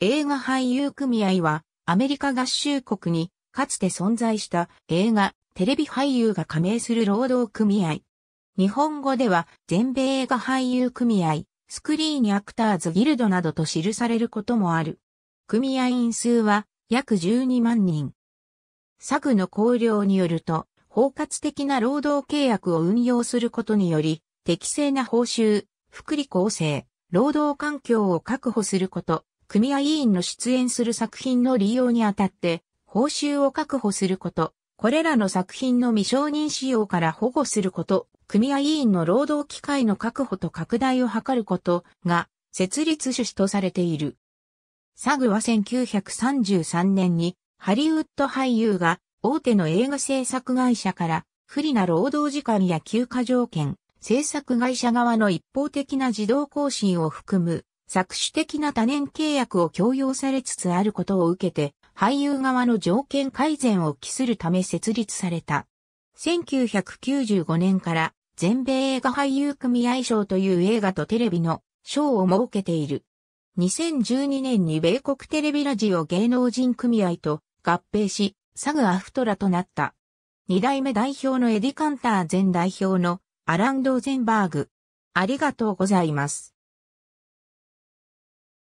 映画俳優組合は、アメリカ合衆国に、かつて存在した映画、テレビ俳優が加盟する労働組合。日本語では、全米映画俳優組合、スクリーンアクターズギルドなどと記されることもある。組合員数は、約12万人。作の考慮によると、包括的な労働契約を運用することにより、適正な報酬、福利厚生、労働環境を確保すること、組合委員の出演する作品の利用にあたって、報酬を確保すること、これらの作品の未承認仕様から保護すること、組合委員の労働機会の確保と拡大を図ることが、設立趣旨とされている。サグは1933年に、ハリウッド俳優が大手の映画制作会社から不利な労働時間や休暇条件、制作会社側の一方的な自動更新を含む搾取的な多年契約を強要されつつあることを受けて、俳優側の条件改善を期するため設立された。1995年から全米映画俳優組合賞という映画とテレビの賞を設けている。2012年に米国テレビラジオ芸能人組合と合併し、サグアフトラとなった。二代目代表のエディ・カンター前代表のアラン・ド・ゼンバーグ。ありがとうございます。